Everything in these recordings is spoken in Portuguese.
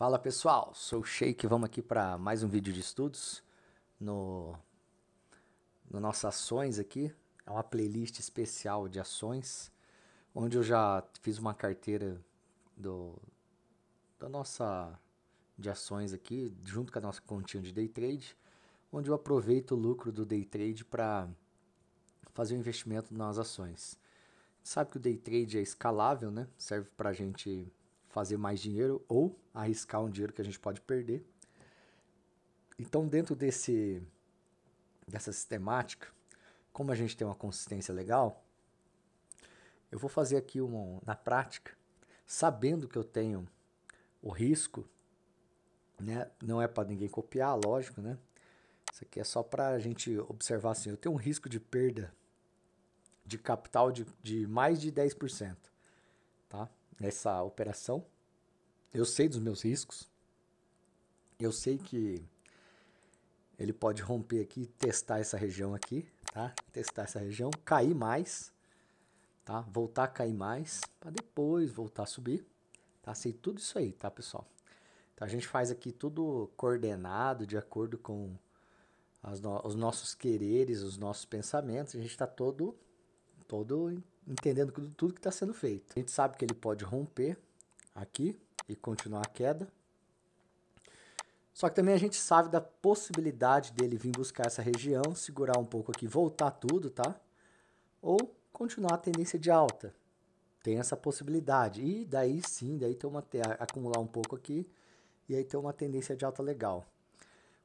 Fala pessoal, sou o Sheik, vamos aqui para mais um vídeo de estudos no, no nossas ações aqui. É uma playlist especial de ações, onde eu já fiz uma carteira do, da nossa de ações aqui, junto com a nossa continha de day trade, onde eu aproveito o lucro do day trade para fazer o um investimento nas ações. Sabe que o day trade é escalável, né? Serve para a gente fazer mais dinheiro ou arriscar um dinheiro que a gente pode perder. Então, dentro desse dessa sistemática, como a gente tem uma consistência legal, eu vou fazer aqui uma, na prática, sabendo que eu tenho o risco, né? Não é para ninguém copiar, lógico, né? Isso aqui é só para a gente observar assim, eu tenho um risco de perda de capital de, de mais de 10%, tá? nessa operação. Eu sei dos meus riscos. Eu sei que ele pode romper aqui, testar essa região aqui, tá? Testar essa região, cair mais, tá? Voltar a cair mais, para depois voltar a subir, tá? Sei tudo isso aí, tá, pessoal? Então a gente faz aqui tudo coordenado, de acordo com no os nossos quereres, os nossos pensamentos, a gente está todo, todo entendendo tudo que está sendo feito. A gente sabe que ele pode romper aqui e continuar a queda. Só que também a gente sabe da possibilidade dele vir buscar essa região, segurar um pouco aqui, voltar tudo, tá? Ou continuar a tendência de alta. Tem essa possibilidade. E daí sim, daí ter uma acumular um pouco aqui e aí ter uma tendência de alta legal.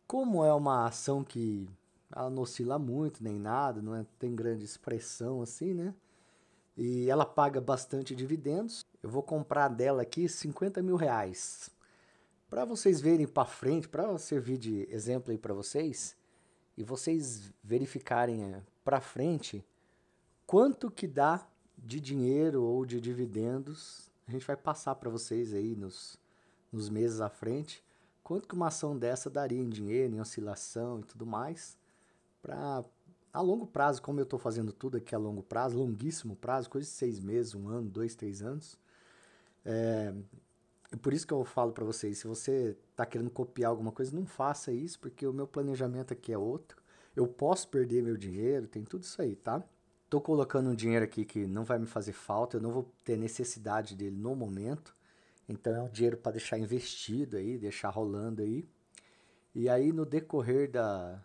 Como é uma ação que ela não oscila muito nem nada, não é, tem grande expressão assim, né? e ela paga bastante dividendos. Eu vou comprar dela aqui 50 mil reais. Para vocês verem para frente, para servir de exemplo aí para vocês, e vocês verificarem eh, para frente quanto que dá de dinheiro ou de dividendos, a gente vai passar para vocês aí nos, nos meses à frente, quanto que uma ação dessa daria em dinheiro, em oscilação e tudo mais, para a longo prazo, como eu estou fazendo tudo aqui a longo prazo, longuíssimo prazo, coisa de seis meses, um ano, dois, três anos. É, por isso que eu falo para vocês, se você está querendo copiar alguma coisa, não faça isso, porque o meu planejamento aqui é outro. Eu posso perder meu dinheiro, tem tudo isso aí, tá? Estou colocando um dinheiro aqui que não vai me fazer falta, eu não vou ter necessidade dele no momento. Então é um dinheiro para deixar investido aí, deixar rolando aí. E aí no decorrer da,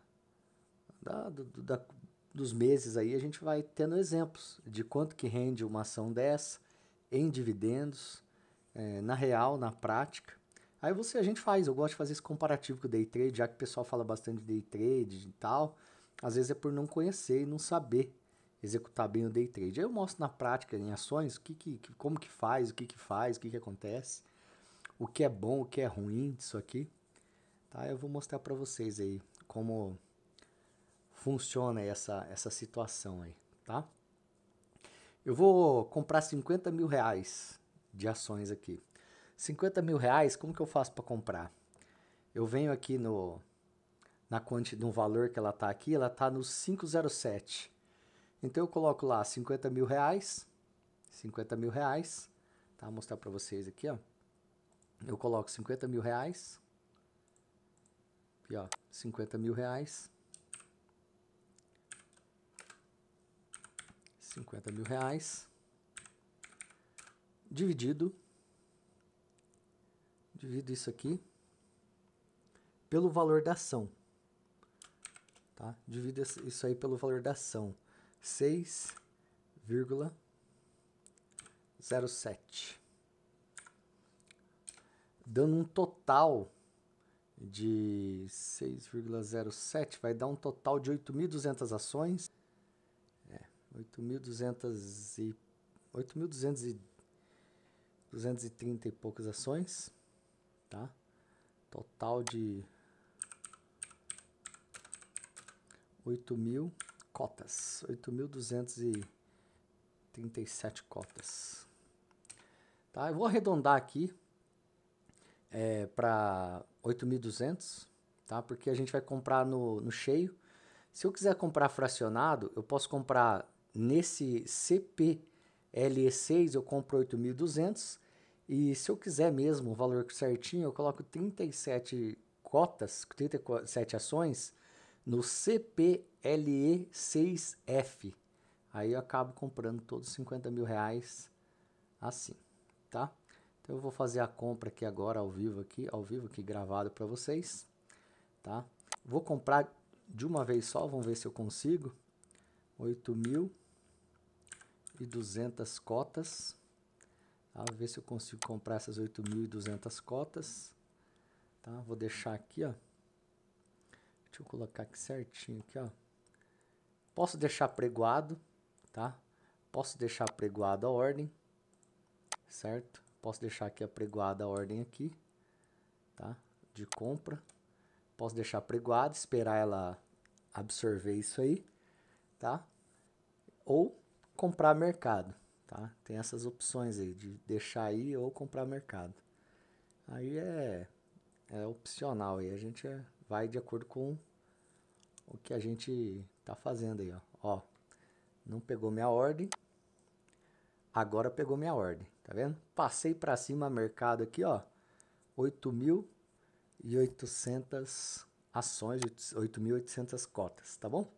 da, do, da, dos meses aí a gente vai tendo exemplos de quanto que rende uma ação dessa em dividendos, é, na real, na prática. Aí você, a gente faz, eu gosto de fazer esse comparativo com o day trade, já que o pessoal fala bastante de day trade e tal. Às vezes é por não conhecer e não saber executar bem o day trade. Aí eu mostro na prática, em ações, o que, que, como que faz, o que, que faz, o que, que acontece, o que é bom, o que é ruim disso aqui. Tá? Eu vou mostrar para vocês aí como funciona essa, essa situação aí, tá? Eu vou comprar 50 mil reais de ações aqui. 50 mil reais, como que eu faço para comprar? Eu venho aqui no na quanti, no valor que ela tá aqui, ela tá no 507. Então eu coloco lá 50 mil reais, 50 mil reais, tá? Vou mostrar para vocês aqui, ó. Eu coloco 50 mil reais, aqui ó, 50 mil reais. 50 mil reais, dividido, divido isso aqui pelo valor da ação. Tá? Divida isso aí pelo valor da ação. 6,07. Dando um total de 6,07, vai dar um total de 8.200 ações 8.200 e 8.230 e poucas ações, tá? Total de 8.000 cotas, 8.237 cotas. Tá? Eu vou arredondar aqui é, para 8.200, tá? Porque a gente vai comprar no, no cheio. Se eu quiser comprar fracionado, eu posso comprar nesse CPLE6 eu compro 8.200 e se eu quiser mesmo o valor certinho, eu coloco 37 cotas, 37 ações no CPLE6F. Aí eu acabo comprando todos os 50 mil reais assim, tá? Então eu vou fazer a compra aqui agora ao vivo aqui, ao vivo aqui gravado para vocês, tá? Vou comprar de uma vez só, vamos ver se eu consigo. 8 mil 8.200 cotas. Tá? Vou ver se eu consigo comprar essas 8.200 cotas. Tá? Vou deixar aqui, ó. Deixa eu colocar aqui certinho aqui, ó. Posso deixar pregoado, tá? Posso deixar pregoado a ordem, certo? Posso deixar aqui apregoada a ordem aqui, tá? De compra. Posso deixar pregoada, esperar ela absorver isso aí, tá? Ou comprar mercado, tá? Tem essas opções aí de deixar aí ou comprar mercado. Aí é, é opcional aí, a gente é, vai de acordo com o que a gente tá fazendo aí, ó. ó. Não pegou minha ordem, agora pegou minha ordem, tá vendo? Passei para cima mercado aqui, ó, 8.800 ações, 8.800 cotas, tá bom?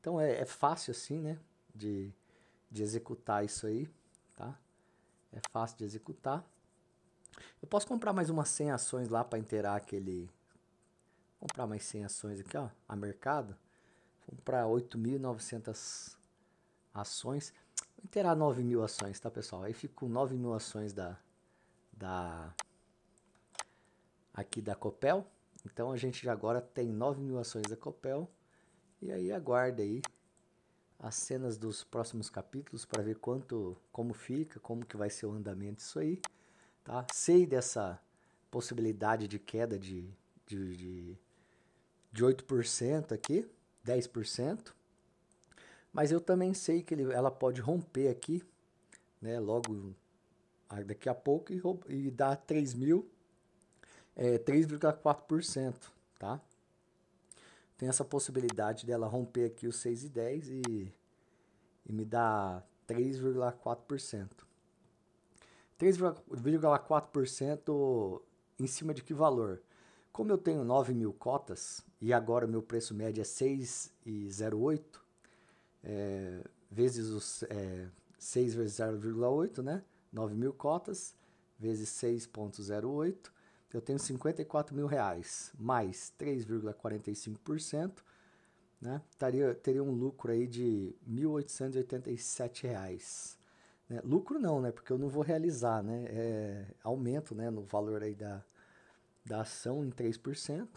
Então é, é fácil assim, né, de de executar isso aí, tá? É fácil de executar. Eu posso comprar mais umas 100 ações lá para inteirar aquele... Vou comprar mais 100 ações aqui, ó, a mercado. Vou comprar 8.900 ações. Vou inteirar 9.000 ações, tá, pessoal? Aí fico 9.000 ações da... da aqui da Copel. Então a gente já agora tem 9 mil ações da Copel. E aí aguarda aí as cenas dos próximos capítulos para ver quanto, como fica, como que vai ser o andamento isso aí, tá? Sei dessa possibilidade de queda de, de, de, de 8% aqui, 10%, mas eu também sei que ele, ela pode romper aqui, né, logo daqui a pouco e, e dar 3.000, é, 3,4%, tá? tem essa possibilidade dela romper aqui os 6,10 e, e me dar 3,4%. 3,4% em cima de que valor? Como eu tenho 9 mil cotas e agora o meu preço médio é 6,08 é, vezes os é, 6 vezes 0,8, né? 9 mil cotas vezes 6,08 eu tenho 54 mil reais, mais 3,45%, né? Taria, teria um lucro aí de 1.887 reais. Né? Lucro não, né? Porque eu não vou realizar, né? É, aumento né? no valor aí da, da ação em 3%.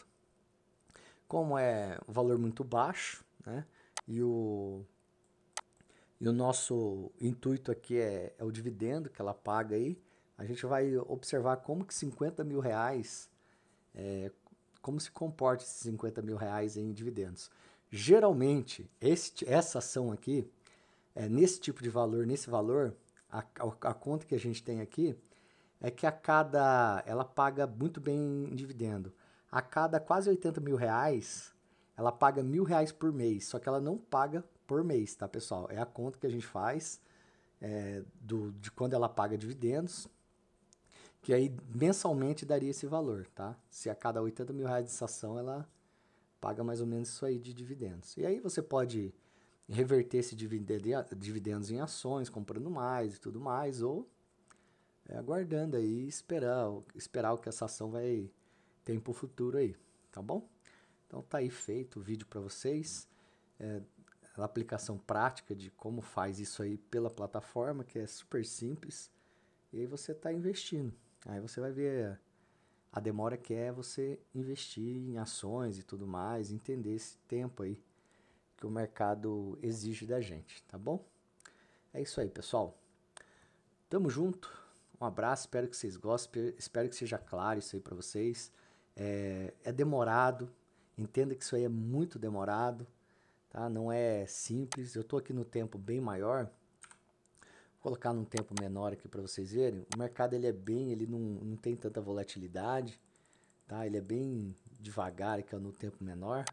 Como é um valor muito baixo, né? E o, e o nosso intuito aqui é, é o dividendo que ela paga aí a gente vai observar como que 50 mil reais, é, como se comporta esses 50 mil reais em dividendos. Geralmente, este, essa ação aqui, é, nesse tipo de valor, nesse valor, a, a, a conta que a gente tem aqui é que a cada, ela paga muito bem em dividendo. A cada quase 80 mil reais, ela paga mil reais por mês, só que ela não paga por mês, tá pessoal? É a conta que a gente faz é, do, de quando ela paga dividendos que aí mensalmente daria esse valor, tá? Se a cada 80 mil reais de estação ela paga mais ou menos isso aí de dividendos. E aí você pode reverter esse dividendos em ações, comprando mais e tudo mais, ou é, aguardando aí esperar, esperar o que essa ação vai ter para o futuro aí, tá bom? Então tá aí feito o vídeo para vocês, é, a aplicação prática de como faz isso aí pela plataforma, que é super simples, e aí você está investindo. Aí você vai ver a demora que é você investir em ações e tudo mais, entender esse tempo aí que o mercado exige da gente, tá bom? É isso aí, pessoal. Tamo junto. Um abraço, espero que vocês gostem, espero que seja claro isso aí para vocês. É, é, demorado, entenda que isso aí é muito demorado, tá? Não é simples. Eu tô aqui no tempo bem maior, colocar num tempo menor aqui para vocês verem. O mercado ele é bem, ele não, não tem tanta volatilidade, tá? Ele é bem devagar aqui no tempo menor,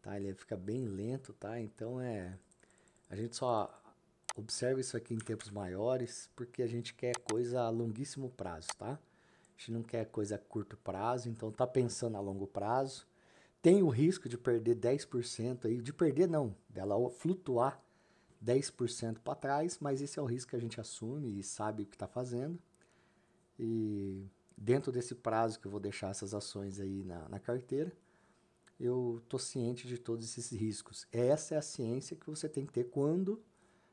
tá? Ele fica bem lento, tá? Então é a gente só observa isso aqui em tempos maiores, porque a gente quer coisa a longuíssimo prazo, tá? A gente não quer coisa a curto prazo, então tá pensando a longo prazo. Tem o risco de perder 10% aí, de perder não, dela flutuar 10% para trás, mas esse é o risco que a gente assume e sabe o que está fazendo. E dentro desse prazo que eu vou deixar essas ações aí na, na carteira, eu estou ciente de todos esses riscos. Essa é a ciência que você tem que ter quando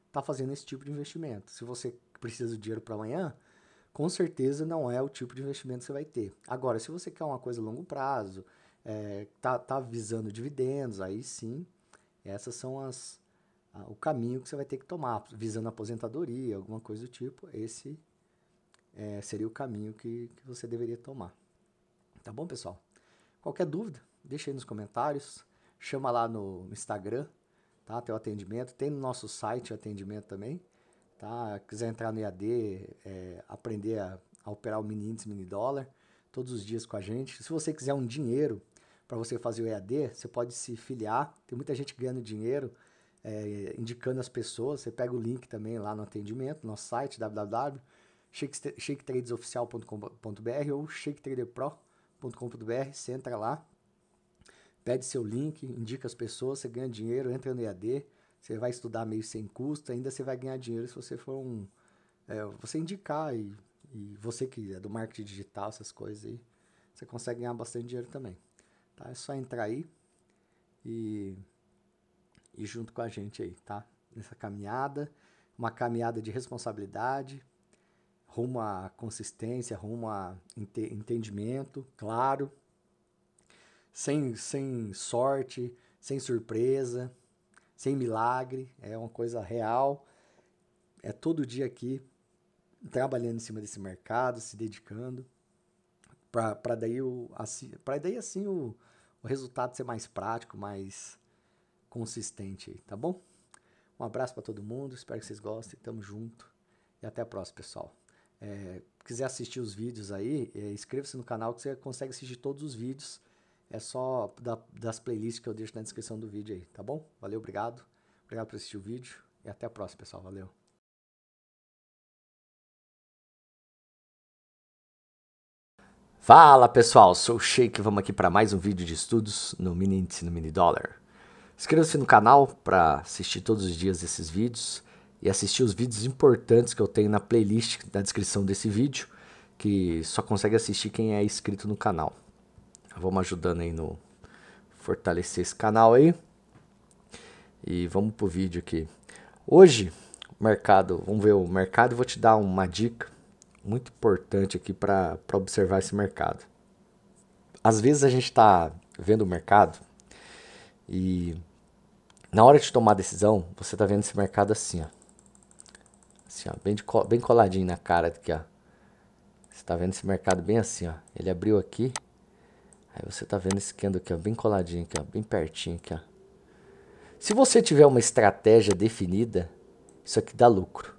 está fazendo esse tipo de investimento. Se você precisa do dinheiro para amanhã, com certeza não é o tipo de investimento que você vai ter. Agora, se você quer uma coisa a longo prazo, é, tá, tá visando dividendos, aí sim, essas são as, o caminho que você vai ter que tomar, visando a aposentadoria, alguma coisa do tipo, esse é, seria o caminho que, que você deveria tomar. Tá bom, pessoal? Qualquer dúvida, deixa aí nos comentários, chama lá no Instagram, tá? Tem o atendimento, tem no nosso site o atendimento também, tá? Quiser entrar no EAD, é, aprender a, a, operar o mini índice, mini dólar, todos os dias com a gente. Se você quiser um dinheiro para você fazer o EAD, você pode se filiar. Tem muita gente ganhando dinheiro é, indicando as pessoas. Você pega o link também lá no atendimento, nosso site www.shaketradesoficial.com.br ou shaketraderpro.com.br. Você entra lá, pede seu link, indica as pessoas, você ganha dinheiro, entra no EAD, você vai estudar meio sem custo, ainda você vai ganhar dinheiro se você for um. É, você indicar e, e você que é do marketing digital, essas coisas aí, você consegue ganhar bastante dinheiro também. Tá? É só entrar aí e e junto com a gente aí, tá? Nessa caminhada, uma caminhada de responsabilidade, rumo à consistência, rumo a entendimento, claro, sem, sem sorte, sem surpresa, sem milagre, é uma coisa real. É todo dia aqui trabalhando em cima desse mercado, se dedicando, para daí, o, assim, daí assim o, o resultado ser mais prático, mais consistente aí, tá bom? Um abraço para todo mundo, espero que vocês gostem, tamo junto e até a próxima, pessoal. É, quiser assistir os vídeos aí, é, inscreva-se no canal que você consegue assistir todos os vídeos. É só da, das playlists que eu deixo na descrição do vídeo aí, tá bom? Valeu, obrigado. Obrigado por assistir o vídeo e até a próxima, pessoal. Valeu. Fala pessoal, sou o Sheik, vamos aqui para mais um vídeo de estudos no Mini Índice, no Mini Dollar. Inscreva-se no canal para assistir todos os dias esses vídeos e assistir os vídeos importantes que eu tenho na playlist da descrição desse vídeo, que só consegue assistir quem é inscrito no canal. Vamos ajudando aí no fortalecer esse canal aí. E vamos pro vídeo aqui. Hoje, mercado, vamos ver o mercado, e vou te dar uma dica muito importante aqui para observar esse mercado. Às vezes a gente está vendo o mercado e na hora de tomar a decisão, você tá vendo esse mercado assim, ó. Assim, ó, bem, de, bem coladinho na cara aqui, ó. Você tá vendo esse mercado bem assim, ó. Ele abriu aqui. Aí você tá vendo esse candle aqui, ó, bem coladinho aqui, ó, bem pertinho aqui, ó. Se você tiver uma estratégia definida, isso aqui dá lucro.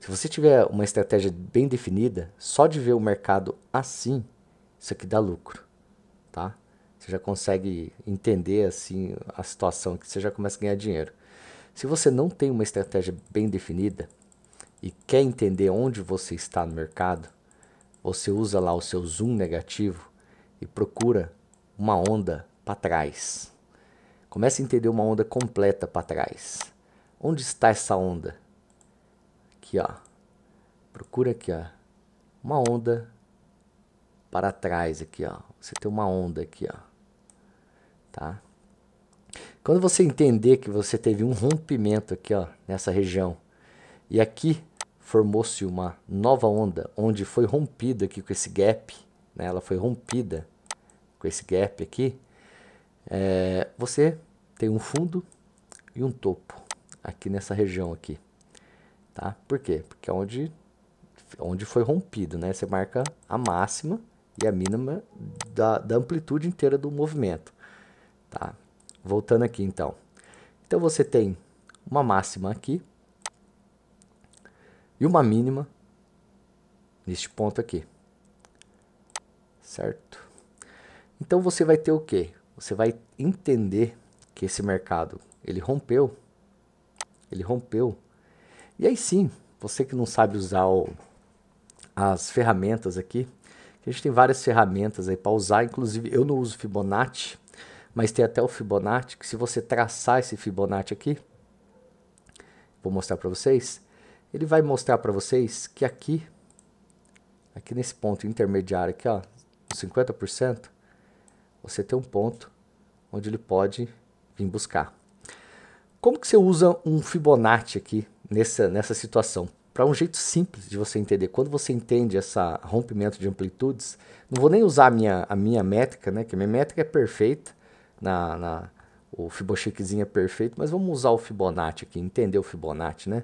Se você tiver uma estratégia bem definida, só de ver o mercado assim, isso aqui dá lucro, tá? Você já consegue entender assim a situação que você já começa a ganhar dinheiro. Se você não tem uma estratégia bem definida e quer entender onde você está no mercado, você usa lá o seu zoom negativo e procura uma onda para trás. Começa a entender uma onda completa para trás. Onde está essa onda? Aqui, ó. Procura aqui, ó. Uma onda para trás aqui, ó. Você tem uma onda aqui, ó tá? Quando você entender que você teve um rompimento aqui, ó, nessa região, e aqui formou-se uma nova onda, onde foi rompida aqui com esse gap, né? Ela foi rompida com esse gap aqui. É, você tem um fundo e um topo aqui nessa região aqui, tá? Por quê? Porque é onde onde foi rompido, né? Você marca a máxima e a mínima da, da amplitude inteira do movimento. Tá? Voltando aqui então. Então você tem uma máxima aqui e uma mínima neste ponto aqui. Certo? Então você vai ter o que? Você vai entender que esse mercado ele rompeu, ele rompeu. E aí sim, você que não sabe usar o, as ferramentas aqui, a gente tem várias ferramentas aí para usar, inclusive eu não uso Fibonacci, mas tem até o Fibonacci, que se você traçar esse Fibonacci aqui, vou mostrar para vocês, ele vai mostrar para vocês que aqui, aqui nesse ponto intermediário aqui, ó, 50%, você tem um ponto onde ele pode vir buscar. Como que você usa um Fibonacci aqui nessa, nessa situação? Para um jeito simples de você entender, quando você entende esse rompimento de amplitudes, não vou nem usar a minha, a minha métrica, né? que a minha métrica é perfeita, na, na o Fibonaccizinho é perfeito, mas vamos usar o Fibonacci aqui, entender o Fibonacci, né?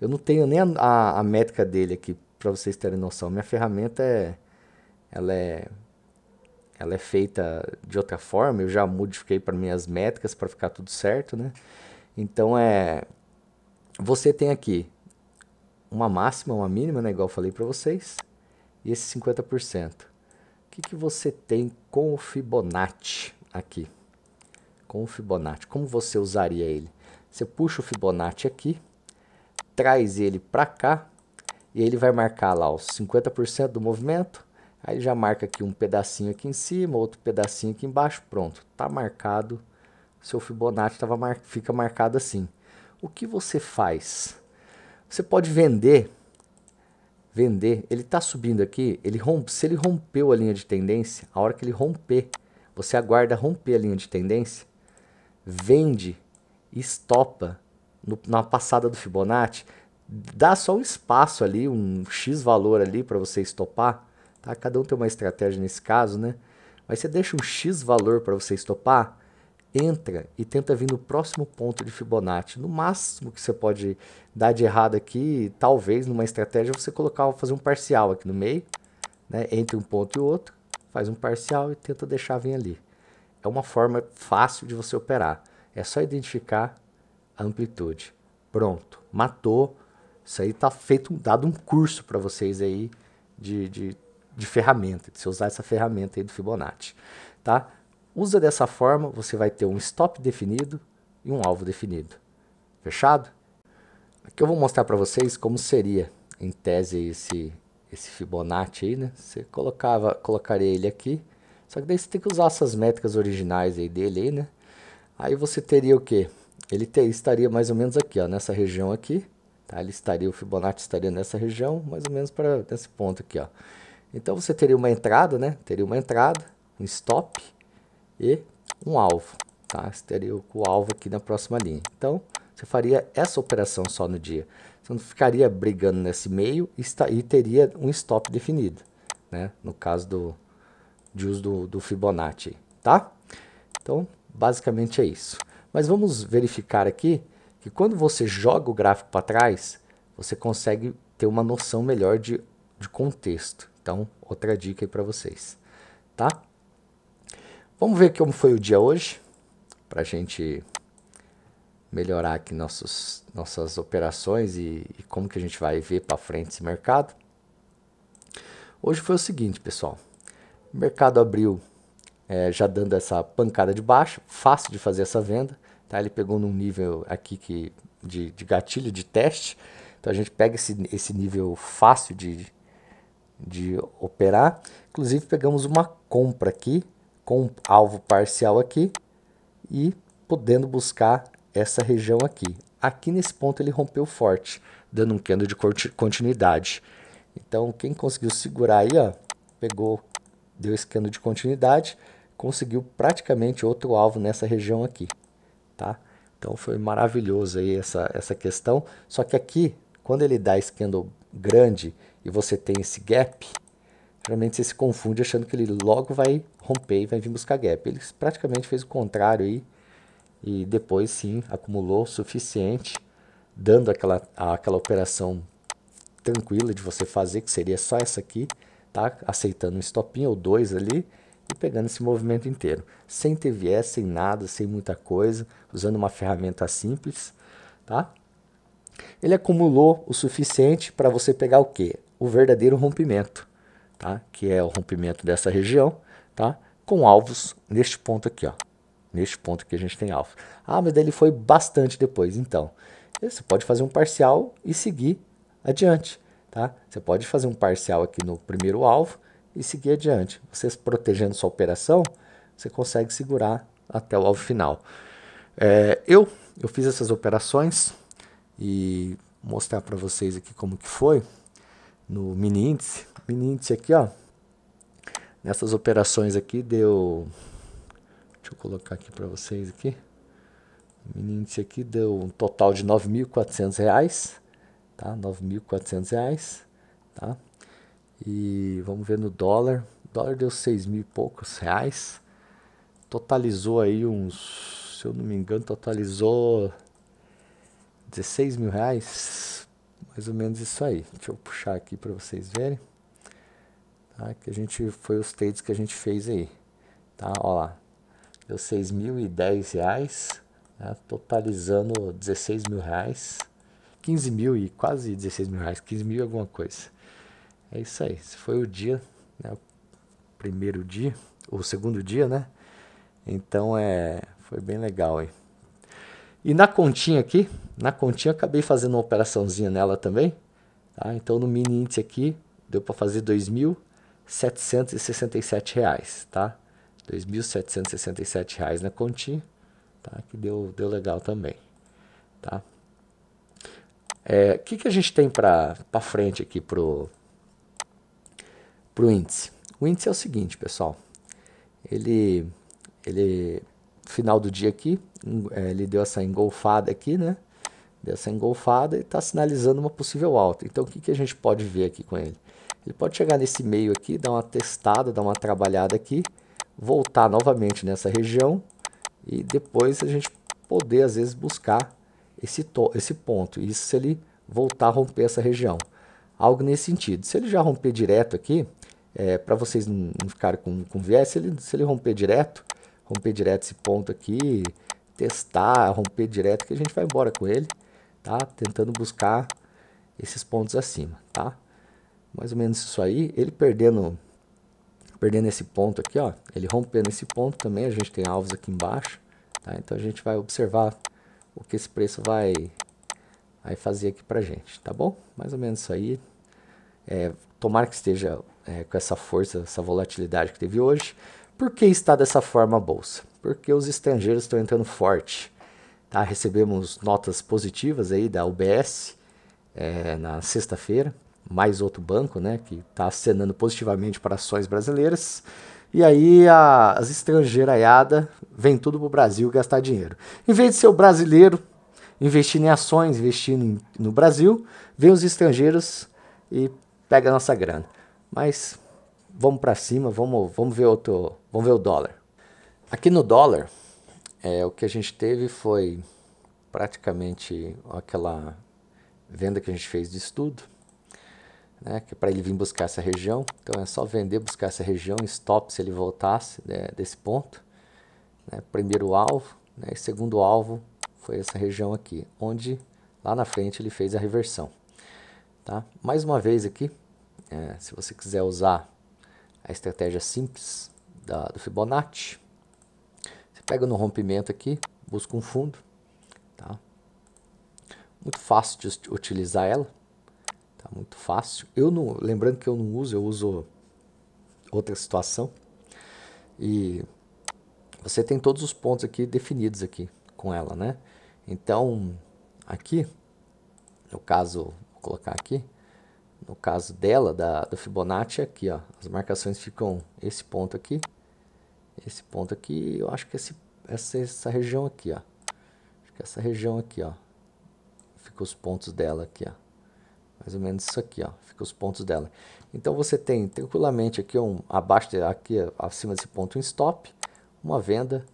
Eu não tenho nem a, a, a métrica dele aqui para vocês terem noção. Minha ferramenta é ela é ela é feita de outra forma, eu já modifiquei para minhas métricas para ficar tudo certo, né? Então é você tem aqui uma máxima, uma mínima, né, igual eu falei para vocês, e esse 50%. O que, que você tem com o Fibonacci aqui? com o Fibonacci. Como você usaria ele? Você puxa o Fibonacci aqui, traz ele para cá, e ele vai marcar lá os 50% do movimento, aí já marca aqui um pedacinho aqui em cima, outro pedacinho aqui embaixo, pronto, está marcado, seu Fibonacci tava mar... fica marcado assim. O que você faz? Você pode vender, vender, ele está subindo aqui, ele rompe, se ele rompeu a linha de tendência, a hora que ele romper, você aguarda romper a linha de tendência, vende, estopa no, na passada do Fibonacci, dá só um espaço ali, um X valor ali para você estopar, tá? Cada um tem uma estratégia nesse caso, né? Mas você deixa um X valor para você estopar, entra e tenta vir no próximo ponto de Fibonacci. No máximo que você pode dar de errado aqui, talvez numa estratégia você colocar, fazer um parcial aqui no meio, né? Entre um ponto e outro, faz um parcial e tenta deixar vir ali é uma forma fácil de você operar. É só identificar a amplitude. Pronto, matou. Isso aí está feito, dado um curso para vocês aí de, de, de, ferramenta, de você usar essa ferramenta aí do Fibonacci, tá? Usa dessa forma, você vai ter um stop definido e um alvo definido. Fechado? Aqui eu vou mostrar para vocês como seria, em tese, esse, esse Fibonacci aí, né? Você colocava, colocaria ele aqui só que daí você tem que usar essas métricas originais aí dele, aí, né? Aí você teria o quê? Ele ter, estaria mais ou menos aqui, ó, nessa região aqui. Tá? Ele estaria, o Fibonacci estaria nessa região, mais ou menos para nesse ponto aqui, ó. Então você teria uma entrada, né? Teria uma entrada, um stop e um alvo, tá? Você teria o, o alvo aqui na próxima linha. Então, você faria essa operação só no dia. Você não ficaria brigando nesse meio e, está, e teria um stop definido, né? No caso do, de uso do, do Fibonacci, tá? Então, basicamente é isso. Mas vamos verificar aqui que quando você joga o gráfico para trás, você consegue ter uma noção melhor de, de contexto. Então, outra dica aí para vocês, tá? Vamos ver como foi o dia hoje, para a gente melhorar aqui nossos, nossas operações e, e como que a gente vai ver para frente esse mercado. Hoje foi o seguinte, pessoal. O mercado abriu é, já dando essa pancada de baixo, fácil de fazer essa venda. Tá? Ele pegou num nível aqui que, de, de gatilho, de teste. Então a gente pega esse, esse nível fácil de, de operar. Inclusive pegamos uma compra aqui, com um alvo parcial aqui e podendo buscar essa região aqui. Aqui nesse ponto ele rompeu forte, dando um candle de continuidade. Então quem conseguiu segurar aí, ó, pegou deu esse cano de continuidade, conseguiu praticamente outro alvo nessa região aqui, tá? Então foi maravilhoso aí essa, essa questão. Só que aqui, quando ele dá esse candle grande e você tem esse gap, geralmente você se confunde achando que ele logo vai romper e vai vir buscar gap. Ele praticamente fez o contrário aí e depois sim acumulou o suficiente, dando aquela, aquela operação tranquila de você fazer, que seria só essa aqui, tá aceitando um stopinho ou dois ali e pegando esse movimento inteiro, sem ter viés, sem nada, sem muita coisa, usando uma ferramenta simples, tá? Ele acumulou o suficiente para você pegar o quê? O verdadeiro rompimento, tá? Que é o rompimento dessa região, tá? Com alvos neste ponto aqui, ó. Neste ponto que a gente tem alvo. Ah, mas ele foi bastante depois, então. Você pode fazer um parcial e seguir adiante. Tá? Você pode fazer um parcial aqui no primeiro alvo e seguir adiante. Você protegendo sua operação, você consegue segurar até o alvo final. É, eu, eu fiz essas operações e mostrar para vocês aqui como que foi no mini índice. Mini índice aqui, ó. Nessas operações aqui deu Deixa eu colocar aqui para vocês aqui. Mini índice aqui deu um total de R$ 9.400 tá? 9.400 reais, tá? E vamos ver no dólar, o dólar deu 6 mil e poucos reais, totalizou aí uns, se eu não me engano, totalizou 16 mil reais, mais ou menos isso aí. Deixa eu puxar aqui para vocês verem, tá? Que a gente, foi os trades que a gente fez aí, tá? Ó lá, deu 6.010 reais, né? totalizando 16 mil reais. 15 mil e quase 16 mil reais, 15 mil e alguma coisa. É isso aí, esse foi o dia, né? o primeiro dia, ou segundo dia, né? Então é, foi bem legal aí. E na continha aqui, na continha acabei fazendo uma operaçãozinha nela também. Tá? Então no mini índice aqui deu para fazer R$ reais tá? R$ reais na continha, tá? Que deu, deu legal também, tá? É, o que, que a gente tem para frente aqui para o índice? O índice é o seguinte, pessoal. Ele, ele final do dia aqui, é, ele deu essa engolfada aqui, né? Deu essa engolfada e está sinalizando uma possível alta. Então, o que, que a gente pode ver aqui com ele? Ele pode chegar nesse meio aqui, dar uma testada, dar uma trabalhada aqui, voltar novamente nessa região e depois a gente poder, às vezes, buscar esse, esse ponto. Isso se ele voltar a romper essa região. Algo nesse sentido. Se ele já romper direto aqui, é, para vocês não, não ficarem com, com viés, se ele, se ele romper direto, romper direto esse ponto aqui, testar, romper direto, que a gente vai embora com ele, tá? Tentando buscar esses pontos acima, tá? Mais ou menos isso aí. Ele perdendo, perdendo esse ponto aqui, ó. Ele rompendo esse ponto também, a gente tem alvos aqui embaixo, tá? Então a gente vai observar o que esse preço vai, vai fazer aqui pra gente, tá bom? Mais ou menos isso aí. É, tomara que esteja é, com essa força, essa volatilidade que teve hoje. Por que está dessa forma a bolsa? Porque os estrangeiros estão entrando forte. Tá? Recebemos notas positivas aí da UBS é, na sexta-feira, mais outro banco né, que está acenando positivamente para ações brasileiras. E aí a, as estrangeiraiadas vêm tudo para o Brasil gastar dinheiro. Em vez de ser o brasileiro investindo em ações, investindo em, no Brasil, vem os estrangeiros e pega a nossa grana. Mas vamos para cima, vamos, vamos, ver outro, vamos ver o dólar. Aqui no dólar, é, o que a gente teve foi praticamente aquela venda que a gente fez de estudo né, que é para ele vir buscar essa região. Então é só vender, buscar essa região, stop se ele voltasse né, desse ponto. Né, primeiro alvo, né, e segundo alvo foi essa região aqui, onde lá na frente ele fez a reversão. Tá? Mais uma vez aqui, é, se você quiser usar a estratégia simples da, do Fibonacci, você pega no rompimento aqui, busca um fundo, tá? muito fácil de utilizar ela. Tá muito fácil. Eu não, lembrando que eu não uso, eu uso outra situação. E você tem todos os pontos aqui definidos aqui com ela, né? Então, aqui, no caso, vou colocar aqui, no caso dela, da, do Fibonacci, aqui, ó, as marcações ficam esse ponto aqui, esse ponto aqui, eu acho que esse, essa, essa região aqui, ó, acho que essa região aqui, ó, ficam os pontos dela aqui, ó mais ou menos isso aqui, ó, fica os pontos dela. Então você tem tranquilamente aqui um abaixo aqui acima desse ponto um stop, uma venda,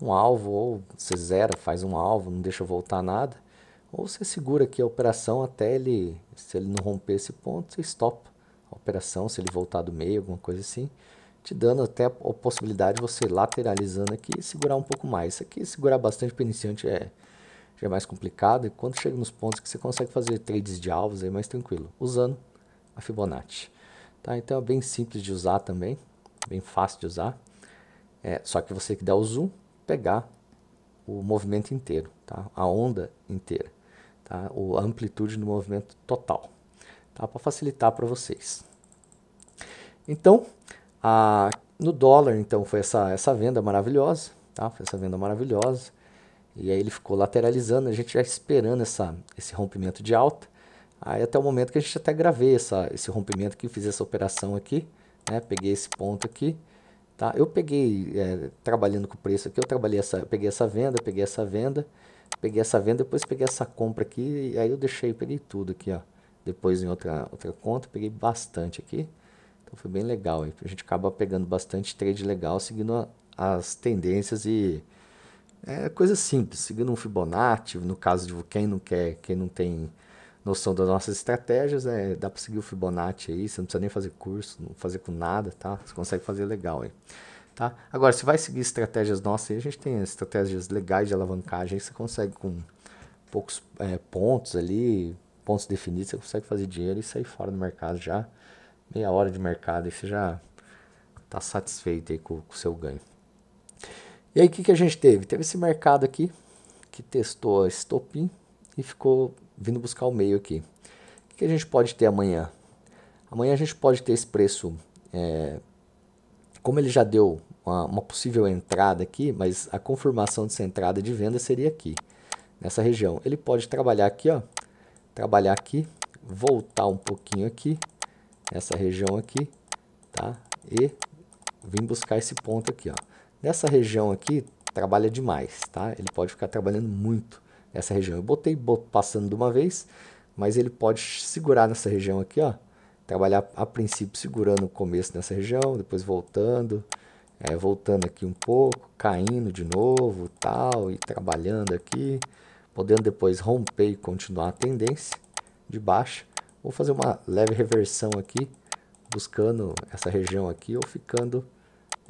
um alvo ou você zera, faz um alvo, não deixa voltar nada, ou você segura aqui a operação até ele, se ele não romper esse ponto, você stop a operação, se ele voltar do meio, alguma coisa assim, te dando até a possibilidade de você lateralizando aqui e segurar um pouco mais. Isso aqui segurar bastante para iniciante é já é mais complicado. E quando chega nos pontos que você consegue fazer trades de alvos, é mais tranquilo, usando a Fibonacci. Tá? Então é bem simples de usar também, bem fácil de usar. É, só que você que dá o zoom, pegar o movimento inteiro, tá? a onda inteira, tá? o, a amplitude do movimento total, tá? para facilitar para vocês. Então, a, no dólar então foi essa, essa venda maravilhosa, tá? foi essa venda maravilhosa, e aí ele ficou lateralizando, a gente já esperando essa, esse rompimento de alta. Aí até o momento que a gente até gravei essa, esse rompimento que fiz essa operação aqui, né? Peguei esse ponto aqui, tá? Eu peguei, é, trabalhando com o preço aqui, eu trabalhei essa, peguei essa venda, peguei essa venda, peguei essa venda, depois peguei essa compra aqui, e aí eu deixei, peguei tudo aqui, ó. Depois em outra, outra conta, peguei bastante aqui. Então foi bem legal, hein? a gente acaba pegando bastante trade legal, seguindo a, as tendências e é coisa simples, seguindo um Fibonacci, no caso de quem não quer, quem não tem noção das nossas estratégias, é, dá para seguir o Fibonacci aí, você não precisa nem fazer curso, não fazer com nada, tá? Você consegue fazer legal aí. Tá? Agora, se vai seguir estratégias nossas, aí a gente tem estratégias legais de alavancagem, aí você consegue com poucos é, pontos ali, pontos definidos, você consegue fazer dinheiro e sair fora do mercado já. Meia hora de mercado e você já está satisfeito aí com o seu ganho. E aí o que, que a gente teve? Teve esse mercado aqui que testou estopim e ficou vindo buscar o meio aqui. O que, que, a gente pode ter amanhã? Amanhã a gente pode ter esse preço, é, como ele já deu uma, uma possível entrada aqui, mas a confirmação dessa entrada de venda seria aqui, nessa região. Ele pode trabalhar aqui, ó, trabalhar aqui, voltar um pouquinho aqui, essa região aqui, tá? E vir buscar esse ponto aqui, ó. Nessa região aqui, trabalha demais, tá? Ele pode ficar trabalhando muito nessa região. Eu botei passando de uma vez, mas ele pode segurar nessa região aqui, ó. Trabalhar a princípio segurando o começo nessa região, depois voltando, é, voltando aqui um pouco, caindo de novo, tal, e trabalhando aqui, podendo depois romper e continuar a tendência de baixa. Vou fazer uma leve reversão aqui, buscando essa região aqui ou ficando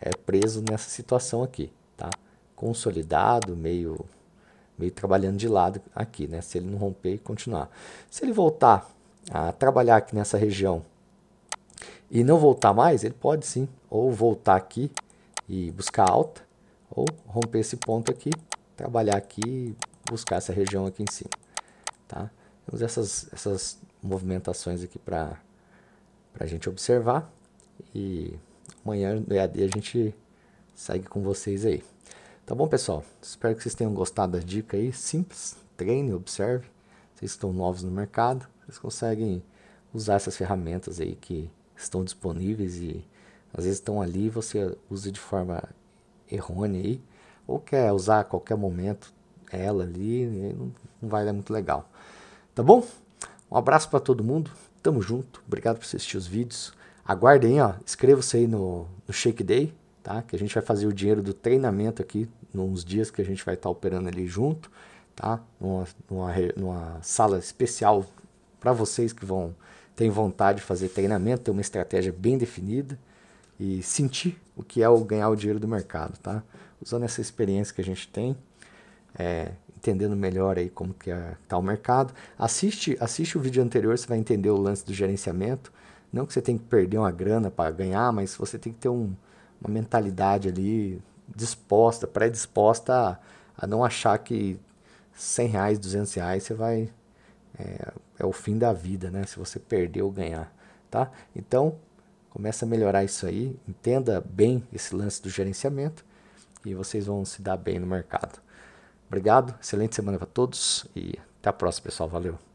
é, preso nessa situação aqui, tá? Consolidado, meio, meio trabalhando de lado aqui, né? Se ele não romper e continuar. Se ele voltar a trabalhar aqui nessa região e não voltar mais, ele pode sim, ou voltar aqui e buscar alta, ou romper esse ponto aqui, trabalhar aqui e buscar essa região aqui em cima, tá? Temos essas, essas movimentações aqui para a gente observar e amanhã no EAD a gente segue com vocês aí. Tá bom, pessoal? Espero que vocês tenham gostado da dica aí. Simples, treine, observe. Vocês estão novos no mercado, vocês conseguem usar essas ferramentas aí que estão disponíveis e às vezes estão ali você usa de forma errônea aí, ou quer usar a qualquer momento ela ali, não vai dar muito legal. Tá bom? Um abraço para todo mundo, tamo junto, obrigado por assistir os vídeos. Aguardem, ó, inscreva-se aí no, no Shake Day, tá? Que a gente vai fazer o dinheiro do treinamento aqui, nos dias que a gente vai estar tá operando ali junto, tá? Numa, numa, numa sala especial para vocês que vão têm vontade de fazer treinamento, ter uma estratégia bem definida e sentir o que é o ganhar o dinheiro do mercado, tá? Usando essa experiência que a gente tem, é, entendendo melhor aí como que é, tá o mercado. Assiste, assiste o vídeo anterior, você vai entender o lance do gerenciamento. Não que você tem que perder uma grana para ganhar, mas você tem que ter um, uma mentalidade ali disposta, predisposta a, a, não achar que 100 reais, 200 reais você vai. É, é o fim da vida, né? Se você perder ou ganhar, tá? Então, comece a melhorar isso aí, entenda bem esse lance do gerenciamento e vocês vão se dar bem no mercado. Obrigado, excelente semana para todos e até a próxima, pessoal. Valeu!